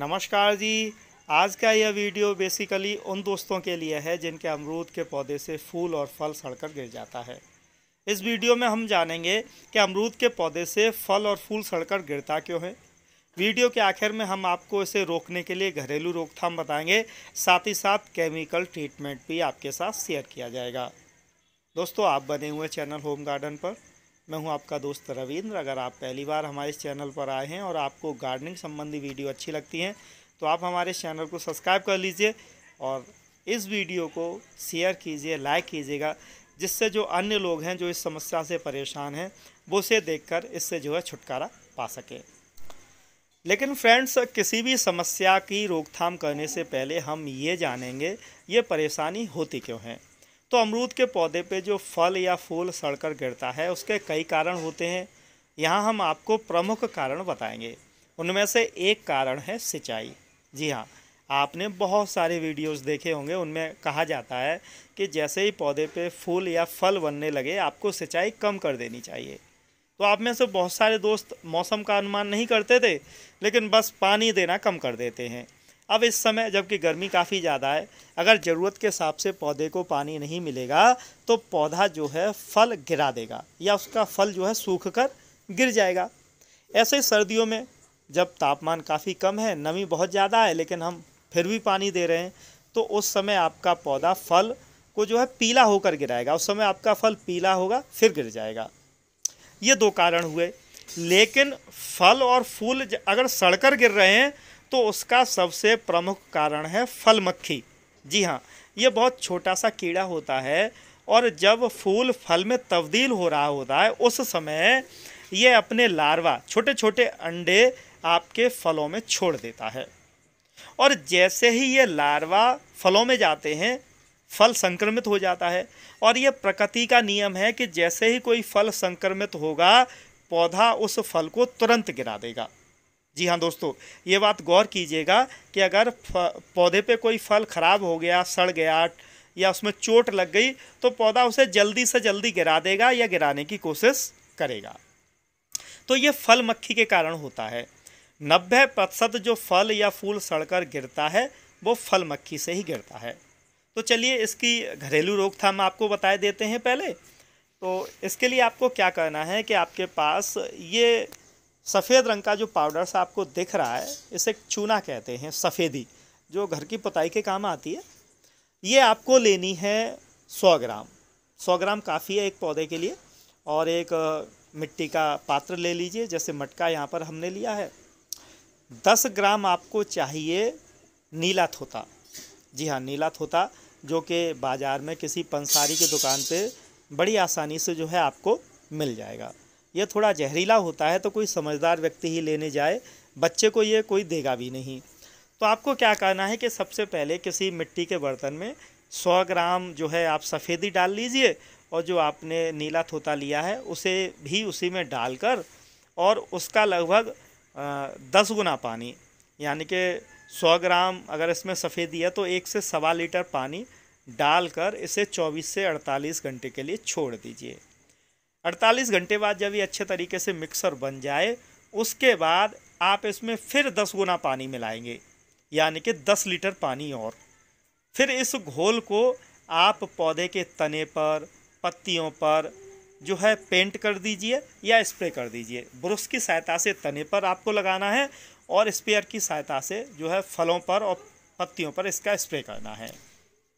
नमस्कार जी आज का यह वीडियो बेसिकली उन दोस्तों के लिए है जिनके अमरूद के पौधे से फूल और फल सड़कर गिर जाता है इस वीडियो में हम जानेंगे कि अमरूद के पौधे से फल और फूल सड़कर गिरता क्यों है वीडियो के आखिर में हम आपको इसे रोकने के लिए घरेलू रोकथाम बताएंगे साथ ही साथ केमिकल ट्रीटमेंट भी आपके साथ शेयर किया जाएगा दोस्तों आप बने हुए चैनल होम गार्डन पर मैं हूं आपका दोस्त रविंद्र अगर आप पहली बार हमारे इस चैनल पर आए हैं और आपको गार्डनिंग संबंधी वीडियो अच्छी लगती हैं तो आप हमारे चैनल को सब्सक्राइब कर लीजिए और इस वीडियो को शेयर कीजिए लाइक कीजिएगा जिससे जो अन्य लोग हैं जो इस समस्या से परेशान हैं वो उसे देख इससे जो है छुटकारा पा सके लेकिन फ्रेंड्स किसी भी समस्या की रोकथाम करने से पहले हम ये जानेंगे ये परेशानी होती क्यों है तो अमरूद के पौधे पे जो फल या फूल सड़कर गिरता है उसके कई कारण होते हैं यहाँ हम आपको प्रमुख कारण बताएंगे उनमें से एक कारण है सिंचाई जी हाँ आपने बहुत सारे वीडियोस देखे होंगे उनमें कहा जाता है कि जैसे ही पौधे पे फूल या फल बनने लगे आपको सिंचाई कम कर देनी चाहिए तो आप में से बहुत सारे दोस्त मौसम का अनुमान नहीं करते थे लेकिन बस पानी देना कम कर देते हैं अब इस समय जबकि गर्मी काफ़ी ज़्यादा है अगर ज़रूरत के हिसाब से पौधे को पानी नहीं मिलेगा तो पौधा जो है फल गिरा देगा या उसका फल जो है सूख कर गिर जाएगा ऐसे सर्दियों में जब तापमान काफ़ी कम है नमी बहुत ज़्यादा है लेकिन हम फिर भी पानी दे रहे हैं तो उस समय आपका पौधा फल को जो है पीला होकर गिराएगा उस समय आपका फल पीला होगा फिर गिर जाएगा ये दो कारण हुए लेकिन फल और फूल अगर सड़कर गिर रहे हैं तो उसका सबसे प्रमुख कारण है फल मक्खी जी हाँ ये बहुत छोटा सा कीड़ा होता है और जब फूल फल में तब्दील हो रहा होता है उस समय ये अपने लार्वा छोटे छोटे अंडे आपके फलों में छोड़ देता है और जैसे ही ये लार्वा फलों में जाते हैं फल संक्रमित हो जाता है और ये प्रकृति का नियम है कि जैसे ही कोई फल संक्रमित होगा पौधा उस फल को तुरंत गिरा देगा जी हाँ दोस्तों ये बात गौर कीजिएगा कि अगर पौधे पे कोई फल ख़राब हो गया सड़ गया या उसमें चोट लग गई तो पौधा उसे जल्दी से जल्दी गिरा देगा या गिराने की कोशिश करेगा तो ये फल मक्खी के कारण होता है नब्बे प्रतिशत जो फल या फूल सड़कर गिरता है वो फल मक्खी से ही गिरता है तो चलिए इसकी घरेलू रोकथाम आपको बताए देते हैं पहले तो इसके लिए आपको क्या करना है कि आपके पास ये सफ़ेद रंग का जो पाउडर सा आपको दिख रहा है इसे चूना कहते हैं सफ़ेदी जो घर की पुताई के काम आती है ये आपको लेनी है सौ ग्राम सौ ग्राम काफ़ी है एक पौधे के लिए और एक मिट्टी का पात्र ले लीजिए जैसे मटका यहाँ पर हमने लिया है दस ग्राम आपको चाहिए नीला थोता जी हाँ नीला थोता जो कि बाज़ार में किसी पंसारी की दुकान पे बड़ी आसानी से जो है आपको मिल जाएगा यह थोड़ा जहरीला होता है तो कोई समझदार व्यक्ति ही लेने जाए बच्चे को ये कोई देगा भी नहीं तो आपको क्या करना है कि सबसे पहले किसी मिट्टी के बर्तन में सौ ग्राम जो है आप सफ़ेदी डाल लीजिए और जो आपने नीला थोता लिया है उसे भी उसी में डालकर और उसका लगभग दस गुना पानी यानी कि सौ ग्राम अगर इसमें सफ़ेदी है तो एक से सवा लीटर पानी डालकर इसे 24 से 48 घंटे के लिए छोड़ दीजिए अड़तालीस घंटे बाद जब ये अच्छे तरीके से मिक्सर बन जाए उसके बाद आप इसमें फिर दस गुना पानी मिलाएंगे यानी कि दस लीटर पानी और फिर इस घोल को आप पौधे के तने पर पत्तियों पर जो है पेंट कर दीजिए या स्प्रे कर दीजिए ब्रश की सहायता से तने पर आपको लगाना है और स्प्रेयर की सहायता से जो है फलों पर और पत्तियों पर इसका स्प्रे करना है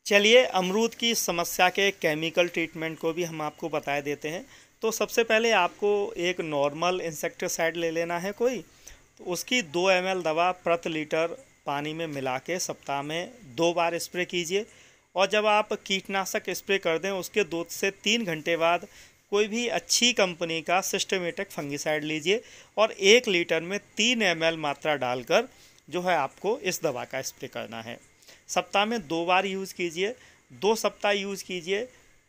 चलिए अमरूद की समस्या के केमिकल ट्रीटमेंट को भी हम आपको बताए देते हैं तो सबसे पहले आपको एक नॉर्मल इंसेक्टिसाइड ले लेना है कोई तो उसकी दो एम दवा प्रति लीटर पानी में मिला के सप्ताह में दो बार स्प्रे कीजिए और जब आप कीटनाशक स्प्रे कर दें उसके दो से तीन घंटे बाद कोई भी अच्छी कंपनी का सिस्टमेटिक फंगिसाइड लीजिए और एक लीटर में तीन एम मात्रा डालकर जो है आपको इस दवा का स्प्रे करना है सप्ताह में दो बार यूज़ कीजिए दो सप्ताह यूज़ कीजिए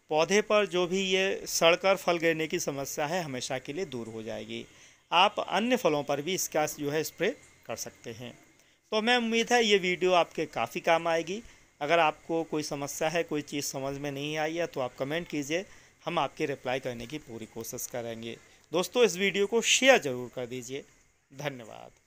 पौधे पर जो भी ये सड़कर फल गिरने की समस्या है हमेशा के लिए दूर हो जाएगी आप अन्य फलों पर भी इसका जो है स्प्रे कर सकते हैं तो मैं उम्मीद है ये वीडियो आपके काफ़ी काम आएगी अगर आपको कोई समस्या है कोई चीज़ समझ में नहीं आई है तो आप कमेंट कीजिए हम आपके रिप्लाई करने की पूरी कोशिश करेंगे दोस्तों इस वीडियो को शेयर ज़रूर कर दीजिए धन्यवाद